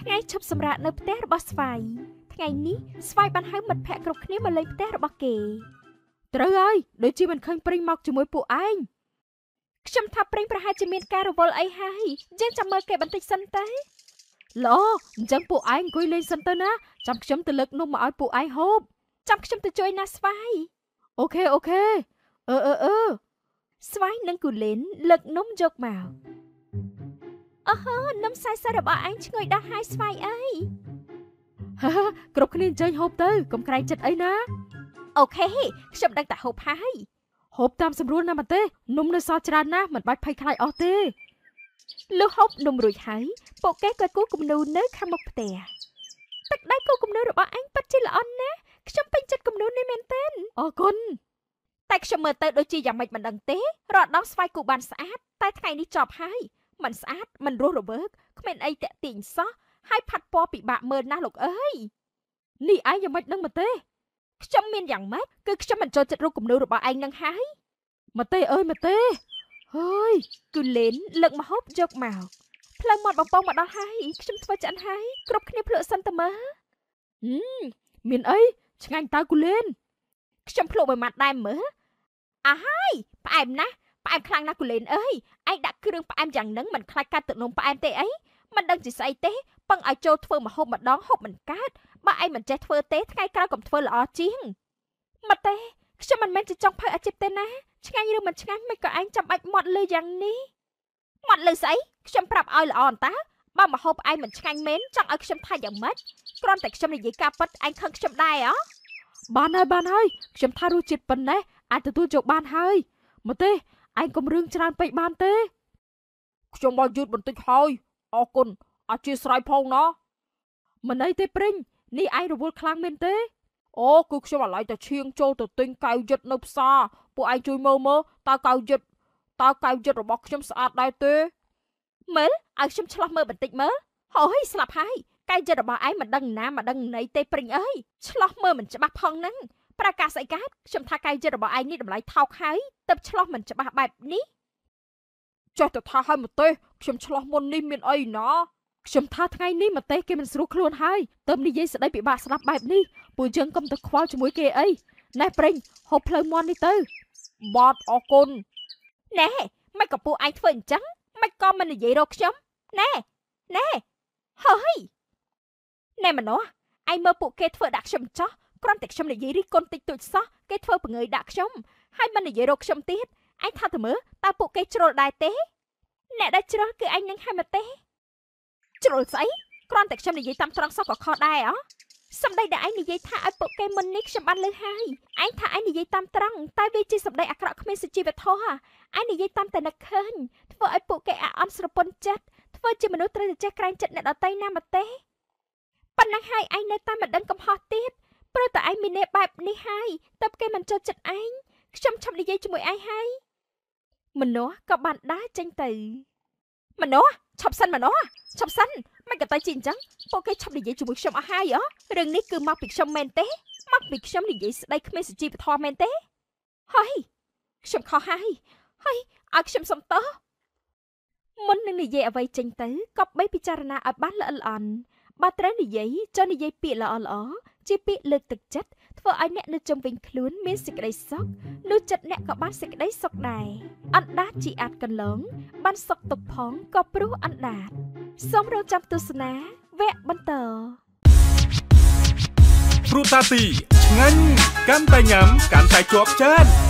ថ្ងៃឈប់សម្រាកនៅផ្ទះរបស់ស្វាយថ្ងៃនេះស្វាយបានហៅមិត្តភ័ក្តិគ្រប់គ្នាមកលេងផ្ទះរបស់គេ ត្រូវហើយដូចជាមិនឃើញព្រិញមកជាមួយពួកឯងខ្ញុំថាព្រិញប្រហែលជាមានការរវល់អីហើយយើងចាំមើលគេបន្តិចសិនទៅល្អអញ្ចឹងពួកឯងអង្គុយលេងសិនទៅណាចាំខ្ញុំទៅលើកនំមកឲ្យពួកឯងហូបចាំខ្ញុំទៅជួយណាស្វាយអូខេអូខេអឺអឺអឺស្វាយនិងគូលិនលើកនំយកមកអូហឺនំសាយសាយរបស់ឯងឈ្ងុយដាស់ហើយស្វាយអីហាគ្រប់គ្នាអញ្ជើញហូបទៅកុំក្រែងចិត្តអីណាអូខេខ្ញុំដឹងតែហូបហើយហូបតាមសម្រួលណាមកទេនំនៅសល់ច្រើនណាស់មិនបាច់ភ័យខ្លាចអស់ទេលុះហូបនំរួចហើយពួកគេក៏គូគំនូរនៅខាងមុខផ្ទះទឹកដៃគូគំនូររបស់អញពិតជាល្អណាស់ខ្ញុំពេញចិត្តគំនូរនេះមែនទែនអរគុណតែខ្ញុំមើលទៅដូចជាយ៉ាងម៉េចមិនដឹងទេរដងស្វាយគូបានស្អាត តែថ្ងៃនេះចប់ហើយมันស្អាតมันរស់រវើកគ្មានអីតាក់ទាញសោះហើយផាត់ពណ៌ពិបាកមើលណាស់លោកអើយនេះឯងយ៉ាងម៉េចនឹងមកទេខ្ញុំមានយ៉ាងម៉េចគឺខ្ញុំមិនចូលចិត្តរូបគំនូររបស់ឯងនឹងហើយមកទេអើយមកទេហើយគឺលេនលើកមហូបយកមកផ្លឹងមាត់បងពងមកដល់ហើយ ខ្ញុំធ្វើចិនហើយគ្រប់គ្នាភ្លក់សិនតើមើហឹមមានអីឆ្ងាញ់តើគូលេនខ្ញុំភ្លក់មួយម៉ាត់ដែរមើ អាហើយផ្អែមណាស់ផ្អែមខ្លាំងណាស់គូលេនអើយឯងដាក់គ្រឿងផ្អែមយ៉ាងហ្នឹងមិនខ្លាចកាត់ទឹកនំផ្អែមទេអីមិនដឹងជាស្អីទេពឹងឲ្យចូលធ្វើម្ហូបម្ដងហូបមិនកើតបើឯងមិនចេះធ្វើទេថ្ងៃក្រោយកុំធ្វើល្អជាងមកទេខ្ញុំមិនមែនជាចង់ផើអាជីពទេណា ឆ្ងាញ់ឬមិនឆ្ងាញ់មិនក៏ឯងចាំបាច់មាត់លើយ៉ាងនេះមាត់លើស្អីខ្ញុំប្រាប់ឲ្យល្អអន្តាបើមហូបឯងមិនឆ្ងាញ់មែនចង់ឲ្យខ្ញុំថាយ៉ាងម៉េចគ្រាន់តែខ្ញុំនិយាយការប៉ັດឯងខឹងខ្ញុំដែរអ្ហ៎បានហើយបានហើយខ្ញុំថារសជាតិប៉ុណ្ណេះអាចទទួលយកបានហើយមកទេឯងកុំរឿងច្រើនពេកបានទេខ្ញុំមកយឺតបន្តិចហើយអរគុណអធិស្ឋានផងណោះមិនអីទេព្រិញនេះឯងរវល់ខ្លាំងមែនទេអូគឺខ្ញុំអាឡ័យតែឈៀងចូលទៅទិញកៅយឹតនៅផ្សារពួកឯងជួយមើលមើលតើកៅយឹតតើកៅយឹតរបស់ខ្ញុំស្អាតដែរទេមើលឲ្យខ្ញុំឆ្លោះមើលបន្តិចមើលហូយស្លាប់ហើយកៅយឹតរបស់ឯងមិនដឹងណាមិនដឹងណីទេព្រិញអើយឆ្លោះមើលមិនច្បាស់ផងហ្នឹងប្រកាសស្អីកើតខ្ញុំថាកាយចិត្តរបស់ឯងនេះតម្លៃថោកហើយទៅឆ្លោះមិនច្បាស់បែបនេះចុះទៅថាឲ្យមកទេខ្ញុំឆ្លោះមុននេះមានអីណោះខ្ញុំថាថ្ងៃនេះមកទេគេមិនស្រួលខ្លួនហើយទៅនិយាយស្ដីពិបាកស្ដាប់បែបនេះពួកយើងកុំទៅខ្វល់ជាមួយគេអីណែប្រេងហូបផ្លូវមន់នេះទៅបតអរគុណណែមិនក៏ពួកឯងធ្វើអញ្ចឹងមិនក៏មិននិយាយរកខ្ញុំណែណែហើយណែមណោះឯងមើលពួកគេធ្វើដាក់ខ្ញុំចោះគ្រាន់តែខ្ញុំនិយាយរិះគន់តិចតួចសោះគេធ្វើបង្ើយដាក់ខ្ញុំហើយមិននិយាយរកខ្ញុំទៀតឯងថាទៅមើលតើពួកគេជ្រុលដែរទេ អ្នកដែលជ្រុលគឺឯងនឹងហេមទេជ្រុលស្អីគ្រាន់តែខ្ញុំនិយាយតាមត្រង់សោះក៏ខុសដែរអ្ហ៎សម្ដីដែលឯងនិយាយថាឲ្យពួកគេមិននេះខ្ញុំបានលើហើយឯងថាឯងនិយាយតាមត្រង់តែវាជាសម្ដីអាក្រក់គ្មានសុជីវធម៌ឯងនិយាយតាមតែនឹកឃើញធ្វើឲ្យពួកគេអាអន់ស្រពន់ចិត្តធ្វើជាមនុស្សត្រូវតែចេះក្រែងចិត្តអ្នកដទៃណាមកទេប៉ុណ្ណឹងហើយឯងនៅតែមិនដឹងកំហុសទៀតព្រោះតែឯងមានន័យបែបនេះហើយតើគេមិនចូលចិត្តឯងខ្ញុំឈប់និយាយជាមួយឯងហើយមនុស្សក៏បានដើរចេញទៅមនុស្សឈប់សិនមនុស្សឈប់សិនមិនក៏តែជីអញ្ចឹងពួកគេឈប់និយាយជាមួយខ្ញុំអស់ហើយអរឿងនេះគឺមកពីខ្ញុំមែនទេមកពីខ្ញុំនិយាយស្ដីគ្មានសុជីវធម៌មែនទេហើយខ្ញុំខុសហើយហើយឲ្យខ្ញុំសុំទោសមុននឹងនិយាយអ្វីចេញទៅក៏បីពិចារណាឲ្យបានល្អិតល្អន់បើត្រូវនិយាយចូលនិយាយពាក្យល្អល្អជាពាក្យលើកទឹកចិត្តធ្វើឲ្យអ្នកនៅជុំវិញខ្លួនមានសេចក្តីសុខលុះចិត្តអ្នកក៏បានសេចក្តីសុខដែរអណ្ដាតជាអាចកន្លងបានសុខទុកផងក៏ព្រោះអណ្ដាតសូមរងចាំទស្សនាវគ្គបន្តព្រោះតាទីឆ្ងាញ់កាន់តែញ៉ាំកាន់តែជាប់ចិត្ត